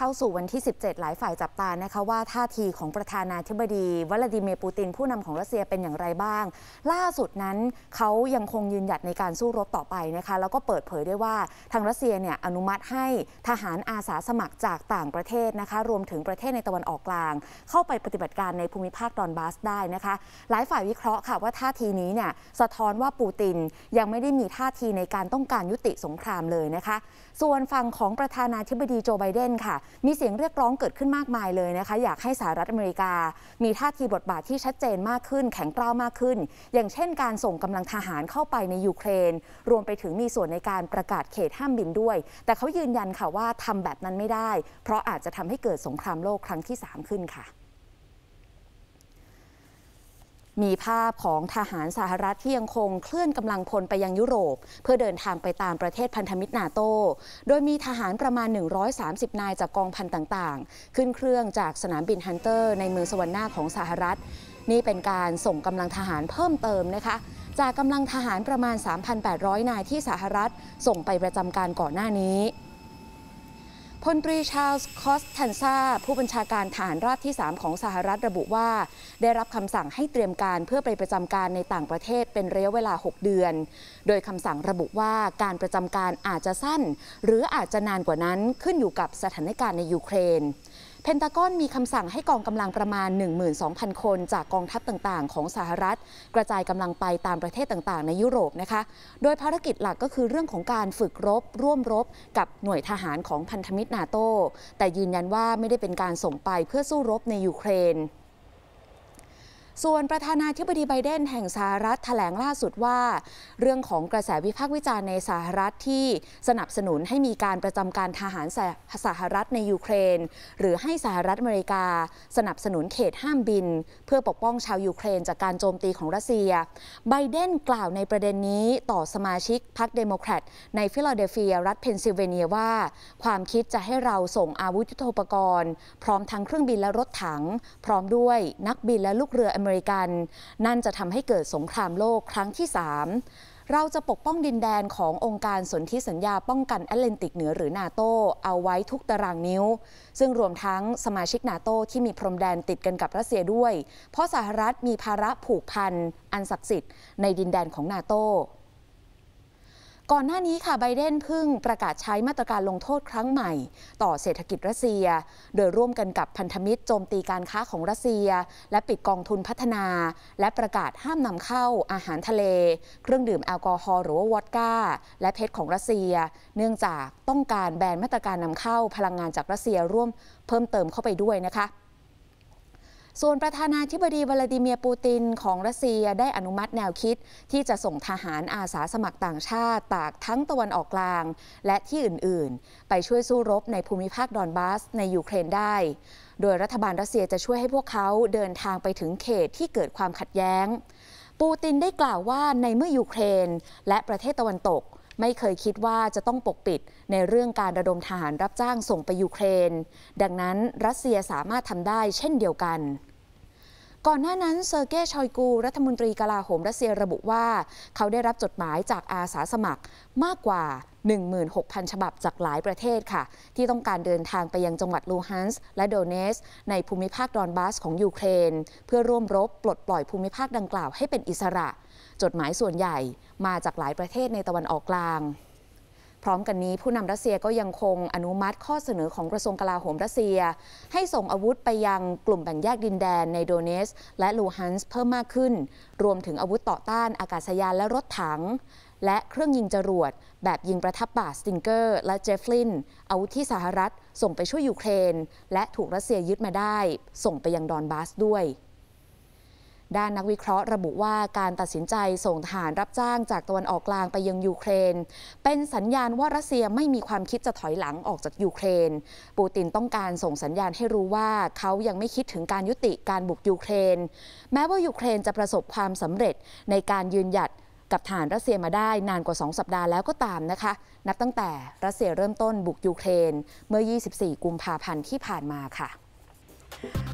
เข้าสู่วันที่ 17 หลายฝ่ายจับตานะคะว่าท่าทีของประธานาธิบดี วลาดิเมียร์ปูติน ผู้นำของรัสเซียเป็นอย่างไรบ้าง ล่าสุดนั้นเขายังคงยืนหยัดในการสู้รบต่อไปนะคะแล้วก็เปิดเผยได้ว่าทางรัสเซียเนี่ยอนุมัติให้ทหารอาสาสมัครจากต่างประเทศนะคะรวมถึงประเทศในตะวันออกกลาง เข้าไปปฏิบัติการในภูมิภาคดอนบาสได้นะคะ หลายฝ่ายวิเคราะห์ค่ะว่าท่าทีนี้เนี่ยสะท้อนว่าปูตินยังไม่ได้มีท่าทีในการต้องการยุติสงครามเลยนะคะ ส่วนฝั่งของประธานาธิบดีโจไบเดนค่ะมีเสียงเรียกร้องเกิดขึ้นมากมายเลยนะคะ อยากให้สหรัฐอเมริกา มีท่าทีบทบาทที่ชัดเจนมากขึ้นแข็งกร้าวมากขึ้น อย่างเช่นการส่งกำลังทหารเข้าไปในยูเครน รวมไปถึงมีส่วนในการประกาศเขตห้ามบินด้วย แต่เขายืนยันค่ะว่าทำแบบนั้นไม่ได้ เพราะอาจจะทำให้เกิดสงครามโลกครั้งที่ 3 ขึ้นค่ะมีภาพของทหารสหรัฐที่ยังคงเคลื่อนกำลังพลไปยังยุโรป เพื่อเดินทางไปตามประเทศพันธมิตรนาโต โดยมีทหารประมาณ 130 นายจากกองพันต่าง ๆ ขึ้นเครื่องจากสนามบินฮันเตอร์ในเมืองสวรรณาของสหรัฐ นี่เป็นการส่งกำลังทหารเพิ่มเติมนะคะ จากกำลังทหารประมาณ 3,800 นายที่สหรัฐส่งไปประจำการก่อนหน้านี้พลตรีชาลส์คอสทันซาผู้บัญชาการฐานราบที่ 3 ของสหรัฐระบุว่า ได้รับคำสั่งให้เตรียมการเพื่อไปประจำการในต่างประเทศเป็นระยะเวลา 6 เดือน โดยคำสั่งระบุว่าการประจำการอาจจะสั้นหรืออาจจะนานกว่านั้นขึ้นอยู่กับสถานการณ์ในยูเครนพนตากอนมีคำสั่งให้กองกำลังประมาณ 12,000 คน จากกองทัพต่างๆ ของสหรัฐ กระจายกำลังไปตามประเทศต่างๆ ในยุโรปนะคะ โดยภารกิจหลักก็คือเรื่องของการฝึกรบ ร่วมรบ กับหน่วยทหารของพันธมิตรนาโตแต่ยืนยันว่าไม่ได้เป็นการส่งไปเพื่อสู้รบในยูเครนส่วนประธานาธิบดีไบเดน แห่งสหรัฐแถลงล่าสุดว่า เรื่องของกระแสวิพากษ์วิจารณ์ในสหรัฐที่สนับสนุนให้มีการประจำการทหารสหรัฐในยูเครน หรือให้สหรัฐอเมริกาสนับสนุนเขตห้ามบินเพื่อปกป้องชาวยูเครน จากการโจมตีของรัสเซียไบเดนกล่าวในประเด็นนี้ต่อสมาชิกพรรคเดโมแครตในฟิลาเดลเฟีย รัฐเพนซิลเวเนียว่า ความคิดจะให้เราส่งอาวุธยุทโธปกรณ์พร้อมทั้งเครื่องบินและรถถัง พร้อมด้วยนักบินและลูกเรืออเมมริกันนั่นจะทำให้เกิดสงครามโลกครั้งที่ 3 เราจะปกป้องดินแดนขององค์การสนธิสัญญาป้องกันแอตแลนติกเหนือหรือนาโตเอาไว้ทุกตารางนิ้ว ซึ่งรวมทั้งสมาชิกนาโตที่มีพรมแดนติดกันกับรัสเซียด้วย เพราะสหรัฐมีภาระผูกพัน อันศักดิ์สิทธิ์ในดินแดนของนาโตก่อนหน้านี้ค่ะไบเดนพึ่งประกาศใช้มาตรการลงโทษครั้งใหม่ ต่อเศรษฐกิจรัสเซีย โดยร่วมกันกับพันธมิตรโจมตีการค้าของรัสเซีย และปิดกองทุนพัฒนาและประกาศห้ามนำเข้าอาหารทะเล เครื่องดื่มแอลกอฮอล์หรือว่าวอดก้าและเพชรของรัสเซีย เนื่องจากต้องการแบนมาตรการนำเข้าพลังงานจากรัสเซียร่วมเพิ่มเติมเข้าไปด้วยนะคะส่วนประธานาธิบดีวลาดิเมียร์ปูตินของรัสเซียได้อนุมัติแนวคิดที่จะส่งทหารอาสาสมัครต่างชาติ ตากทั้งตะวันออกกลาง และที่อื่นๆ ไปช่วยสู้รบ ในภูมิภาคดอนบาส ในยูเครนได้ โดยรัฐบาลรัสเซียจะช่วยให้พวกเขาเดินทางไปถึงเขตที่เกิดความขัดแย้ง ปูตินได้กล่าวว่าในเมื่อยูเครน และประเทศตะวันตกไม่เคยคิดว่าจะต้องปกปิดในเรื่องการระดมทหารรับจ้างส่งไปยูเครน ดังนั้นรัสเซียสามารถทำได้เช่นเดียวกันก่อนหน้านั้นเซอร์เก้ชอยกูรัฐมนตรีกลาโหม รัสเซียระบุว่า เขาได้รับจดหมายจากอาสาสมัครมากกว่า 16,000 ฉบับจากหลายประเทศค่ะ ที่ต้องการเดินทางไปยังจังหวัดลูฮันส์และโดเนส ในภูมิภาคดอนบาสของยูเครน เพื่อร่วมรบปลดปล่อยภูมิภาคดังกล่าวให้เป็นอิสระ จดหมายส่วนใหญ่มาจากหลายประเทศในตะวันออกกลางร้อมกันนี้ผู้นำรัสเซียก็ยังคงอนุมัติข้อเสนอของกระทรวงกลาโหมรัสเซีย ให้ส่งอาวุธไปยังกลุ่มแบ่งแยกดินแดนในโดเนสและลูฮันส์เพิ่มมากขึ้น รวมถึงอาวุธต่อต้านอากาศยานและรถถัง และเครื่องยิงจรวด แบบยิงประทับบ่าสติงเกอร์และเจฟลินอาวุธที่สหรัฐส่งไปช่วยยูเครนและถูกรัสเซียยึดมาได้ ส่งไปยังดอนบาสด้วยด้านนักวิเคราะห์ระบุว่าการตัดสินใจส่งทหารรับจ้างจากตะวันออกกลางไปยังยูเครน เป็นสัญญาณว่ารัสเซียไม่มีความคิดจะถอยหลังออกจากยูเครน ปูตินต้องการส่งสัญญาณให้รู้ว่าเขายังไม่คิดถึงการยุติการบุกยูเครน แม้ว่ายูเครนจะประสบความสำเร็จในการยืนหยัดกับฐานรัสเซียมาได้นานกว่า2สัปดาห์แล้วก็ตามนะคะนับตั้งแต่รัสเซียเริ่มต้นบุกยูเครนเมื่อ 24 กุมภาพันธ์ที่ผ่านมาค่ะ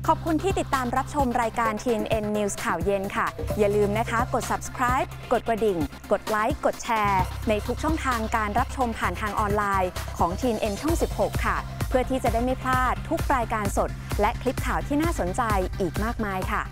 ขอบคุณที่ติดตามรับชมรายการ TNN News ข่าวเย็นค่ะ อย่าลืมนะคะ กด subscribe กดกระดิ่ง กดไลค์กดแชร์ในทุกช่องทางการรับชมผ่านทางออนไลน์ของ TNN ช่อง 16 ค่ะ เพื่อที่จะได้ไม่พลาดทุกรายการสดและคลิปข่าวที่น่าสนใจอีกมากมายค่ะ